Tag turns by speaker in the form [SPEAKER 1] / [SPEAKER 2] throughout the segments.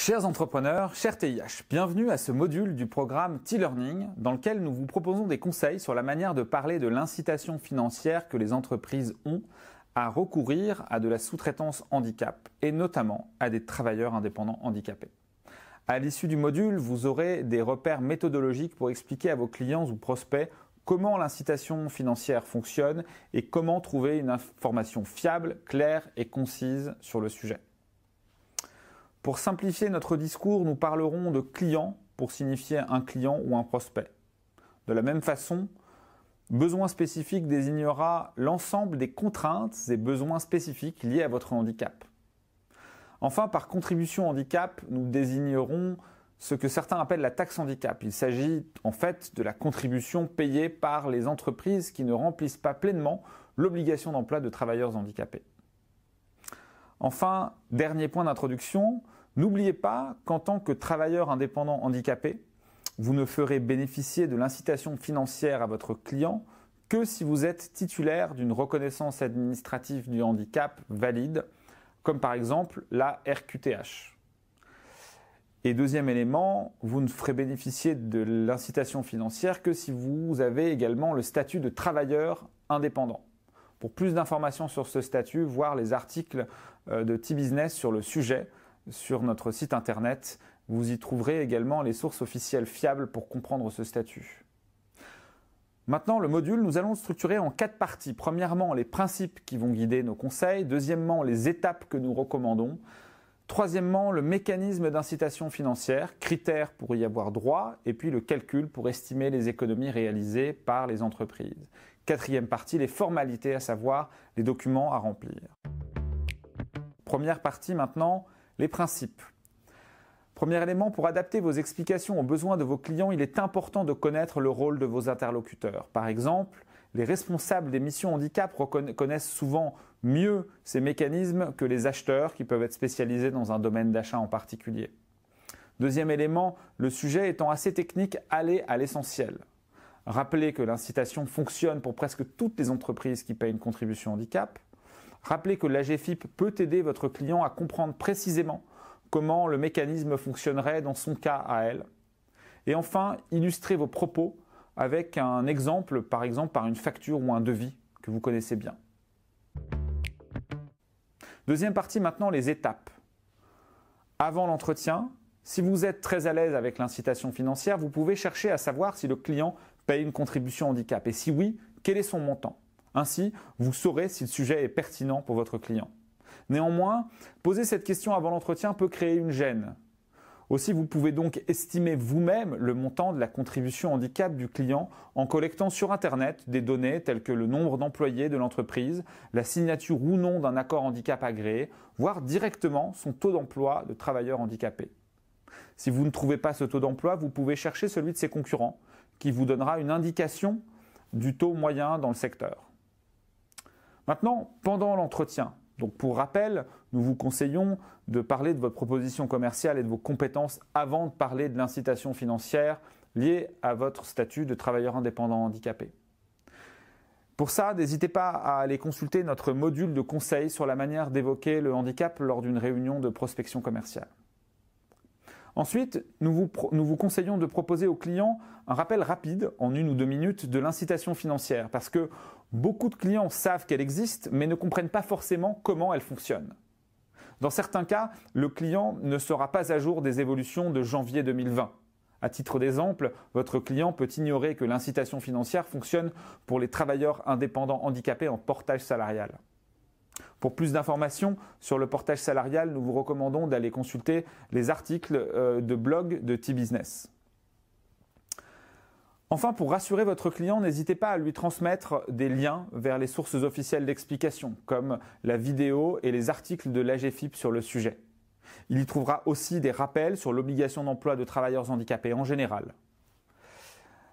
[SPEAKER 1] Chers entrepreneurs, chers TIH, bienvenue à ce module du programme T-Learning dans lequel nous vous proposons des conseils sur la manière de parler de l'incitation financière que les entreprises ont à recourir à de la sous-traitance handicap et notamment à des travailleurs indépendants handicapés. À l'issue du module, vous aurez des repères méthodologiques pour expliquer à vos clients ou prospects comment l'incitation financière fonctionne et comment trouver une information fiable, claire et concise sur le sujet. Pour simplifier notre discours, nous parlerons de client pour signifier un client ou un prospect. De la même façon, besoin spécifique désignera l'ensemble des contraintes et besoins spécifiques liés à votre handicap. Enfin, par contribution handicap, nous désignerons ce que certains appellent la taxe handicap. Il s'agit en fait de la contribution payée par les entreprises qui ne remplissent pas pleinement l'obligation d'emploi de travailleurs handicapés. Enfin, dernier point d'introduction, n'oubliez pas qu'en tant que travailleur indépendant handicapé, vous ne ferez bénéficier de l'incitation financière à votre client que si vous êtes titulaire d'une reconnaissance administrative du handicap valide, comme par exemple la RQTH. Et deuxième élément, vous ne ferez bénéficier de l'incitation financière que si vous avez également le statut de travailleur indépendant. Pour plus d'informations sur ce statut, voir les articles euh, de T-Business sur le sujet sur notre site internet. Vous y trouverez également les sources officielles fiables pour comprendre ce statut. Maintenant, le module, nous allons le structurer en quatre parties. Premièrement, les principes qui vont guider nos conseils. Deuxièmement, les étapes que nous recommandons. Troisièmement, le mécanisme d'incitation financière, critères pour y avoir droit, et puis le calcul pour estimer les économies réalisées par les entreprises. Quatrième partie, les formalités, à savoir les documents à remplir. Première partie maintenant, les principes. Premier élément, pour adapter vos explications aux besoins de vos clients, il est important de connaître le rôle de vos interlocuteurs. Par exemple, les responsables des missions handicap reconnaissent souvent mieux ces mécanismes que les acheteurs qui peuvent être spécialisés dans un domaine d'achat en particulier. Deuxième élément, le sujet étant assez technique, allez à l'essentiel. Rappelez que l'incitation fonctionne pour presque toutes les entreprises qui payent une contribution handicap. Rappelez que l'AGFIP peut aider votre client à comprendre précisément comment le mécanisme fonctionnerait dans son cas à elle. Et enfin, illustrez vos propos avec un exemple, par exemple par une facture ou un devis que vous connaissez bien. Deuxième partie maintenant, les étapes. Avant l'entretien, si vous êtes très à l'aise avec l'incitation financière, vous pouvez chercher à savoir si le client une contribution handicap Et si oui, quel est son montant Ainsi, vous saurez si le sujet est pertinent pour votre client. Néanmoins, poser cette question avant l'entretien peut créer une gêne. Aussi, vous pouvez donc estimer vous-même le montant de la contribution handicap du client en collectant sur Internet des données telles que le nombre d'employés de l'entreprise, la signature ou non d'un accord handicap agréé, voire directement son taux d'emploi de travailleurs handicapés. Si vous ne trouvez pas ce taux d'emploi, vous pouvez chercher celui de ses concurrents, qui vous donnera une indication du taux moyen dans le secteur. Maintenant, pendant l'entretien, donc pour rappel, nous vous conseillons de parler de votre proposition commerciale et de vos compétences avant de parler de l'incitation financière liée à votre statut de travailleur indépendant handicapé. Pour ça, n'hésitez pas à aller consulter notre module de conseil sur la manière d'évoquer le handicap lors d'une réunion de prospection commerciale. Ensuite, nous vous, conseillons de proposer aux clients un rappel rapide, en une ou deux minutes, de l'incitation financière, parce que beaucoup de clients savent qu'elle existe, mais ne comprennent pas forcément comment elle fonctionne. Dans certains cas, le client ne sera pas à jour des évolutions de janvier 2020. À titre d'exemple, votre client peut ignorer que l'incitation financière fonctionne pour les travailleurs indépendants handicapés en portage salarial. Pour plus d'informations sur le portage salarial, nous vous recommandons d'aller consulter les articles euh, de blog de T-Business. Enfin, pour rassurer votre client, n'hésitez pas à lui transmettre des liens vers les sources officielles d'explication, comme la vidéo et les articles de l'AGFIP sur le sujet. Il y trouvera aussi des rappels sur l'obligation d'emploi de travailleurs handicapés en général.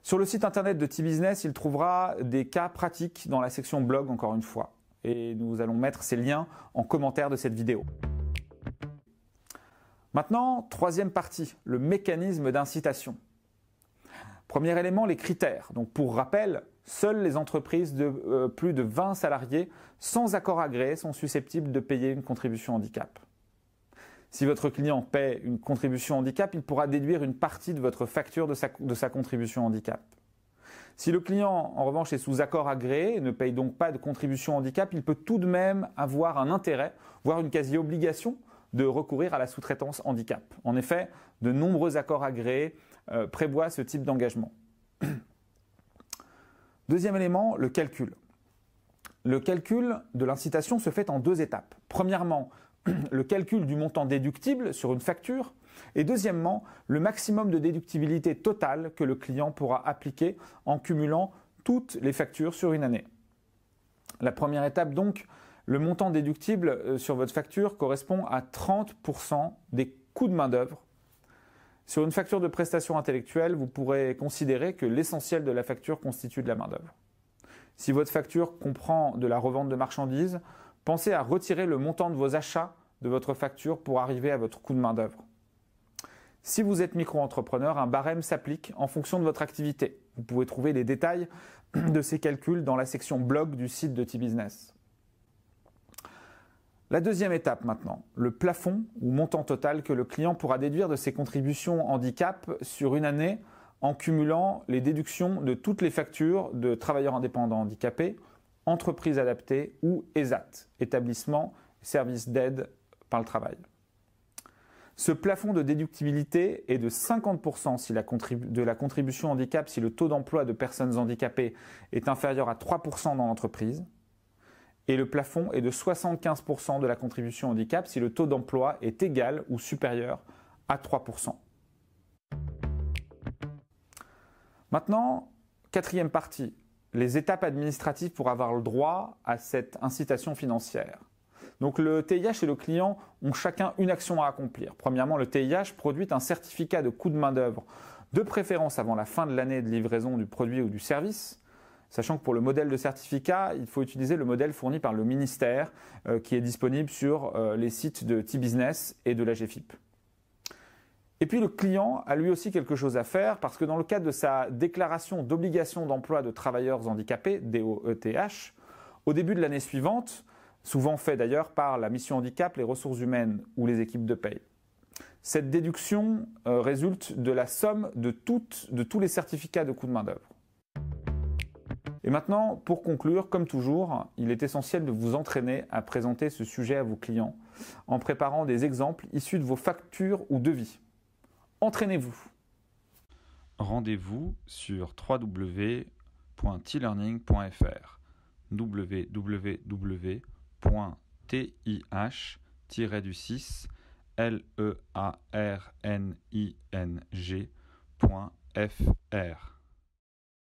[SPEAKER 1] Sur le site internet de T-Business, il trouvera des cas pratiques dans la section blog, encore une fois et nous allons mettre ces liens en commentaire de cette vidéo. Maintenant, troisième partie, le mécanisme d'incitation. Premier élément, les critères. Donc pour rappel, seules les entreprises de euh, plus de 20 salariés sans accord agréé sont susceptibles de payer une contribution handicap. Si votre client paie une contribution handicap, il pourra déduire une partie de votre facture de sa contribution handicap. Si le client, en revanche, est sous accord agréé et ne paye donc pas de contribution handicap, il peut tout de même avoir un intérêt, voire une quasi-obligation de recourir à la sous-traitance handicap. En effet, de nombreux accords agréés euh, prévoient ce type d'engagement. Deuxième élément, le calcul. Le calcul de l'incitation se fait en deux étapes. Premièrement, le calcul du montant déductible sur une facture et deuxièmement, le maximum de déductibilité totale que le client pourra appliquer en cumulant toutes les factures sur une année. La première étape donc, le montant déductible euh, sur votre facture correspond à 30% des coûts de main-d'œuvre. Sur une facture de prestation intellectuelle, vous pourrez considérer que l'essentiel de la facture constitue de la main-d'œuvre. Si votre facture comprend de la revente de marchandises, pensez à retirer le montant de vos achats de votre facture pour arriver à votre coût de main-d'œuvre. Si vous êtes micro-entrepreneur, un barème s'applique en fonction de votre activité. Vous pouvez trouver les détails de ces calculs dans la section blog du site de T-Business. La deuxième étape maintenant, le plafond ou montant total que le client pourra déduire de ses contributions handicap sur une année en cumulant les déductions de toutes les factures de travailleurs indépendants handicapés, entreprises adaptées ou ESAT, établissement services d'aide par le travail. Ce plafond de déductibilité est de 50% de la contribution handicap si le taux d'emploi de personnes handicapées est inférieur à 3% dans l'entreprise. Et le plafond est de 75% de la contribution handicap si le taux d'emploi est égal ou supérieur à 3%. Maintenant, quatrième partie, les étapes administratives pour avoir le droit à cette incitation financière. Donc le TIH et le client ont chacun une action à accomplir. Premièrement, le TIH produit un certificat de coût de main-d'œuvre, de préférence avant la fin de l'année de livraison du produit ou du service. Sachant que pour le modèle de certificat, il faut utiliser le modèle fourni par le ministère euh, qui est disponible sur euh, les sites de T-Business et de la GFIP. Et puis le client a lui aussi quelque chose à faire parce que dans le cadre de sa déclaration d'obligation d'emploi de travailleurs handicapés, DOETH, au début de l'année suivante, souvent fait d'ailleurs par la mission handicap, les ressources humaines ou les équipes de paye. Cette déduction euh, résulte de la somme de, tous les certificats de coût de main-d'œuvre. Et maintenant, pour conclure, comme toujours, il est essentiel de vous entraîner à présenter ce sujet à vos clients en préparant des exemples issus de vos factures ou devis. Entraînez-vous. Rendez-vous sur www.tlearning.fr tih-du6 learning.fr.